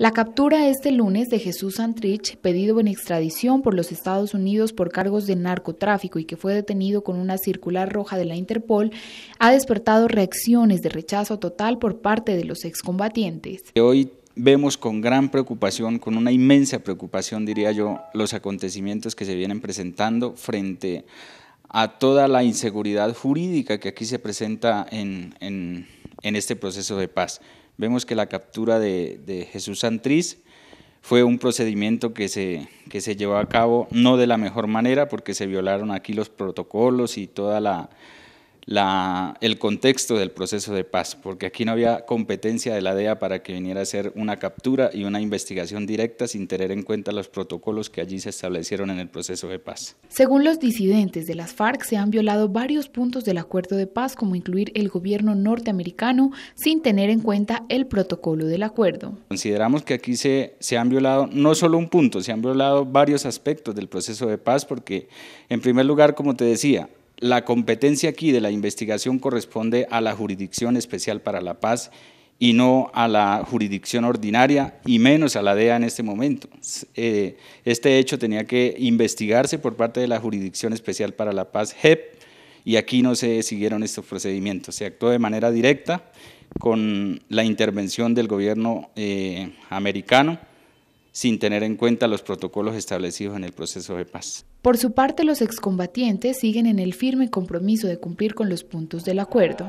La captura este lunes de Jesús Santrich, pedido en extradición por los Estados Unidos por cargos de narcotráfico y que fue detenido con una circular roja de la Interpol, ha despertado reacciones de rechazo total por parte de los excombatientes. Hoy vemos con gran preocupación, con una inmensa preocupación, diría yo, los acontecimientos que se vienen presentando frente a toda la inseguridad jurídica que aquí se presenta en, en este proceso de paz vemos que la captura de, Jesús Santriz fue un procedimiento que se, que se llevó a cabo no de la mejor manera porque se violaron aquí los protocolos y toda la, el contexto del proceso de paz, porque aquí no había competencia de la DEA para que viniera a hacer una captura y una investigación directa sin tener en cuenta los protocolos que allí se establecieron en el proceso de paz. Según los disidentes de las FARC, se han violado varios puntos del acuerdo de paz, como incluir el gobierno norteamericano sin tener en cuenta el protocolo del acuerdo. Consideramos que aquí se, se han violado no solo un punto, se han violado varios aspectos del proceso de paz, porque en primer lugar, como te decía, la competencia aquí de la investigación corresponde a la Jurisdicción Especial para la Paz y no a la jurisdicción ordinaria y menos a la DEA en este momento. Eh, este hecho tenía que investigarse por parte de la Jurisdicción Especial para la Paz, JEP, y aquí no se siguieron estos procedimientos. Se actuó de manera directa con la intervención del gobierno eh, americano sin tener en cuenta los protocolos establecidos en el proceso de paz. Por su parte, los excombatientes siguen en el firme compromiso de cumplir con los puntos del acuerdo.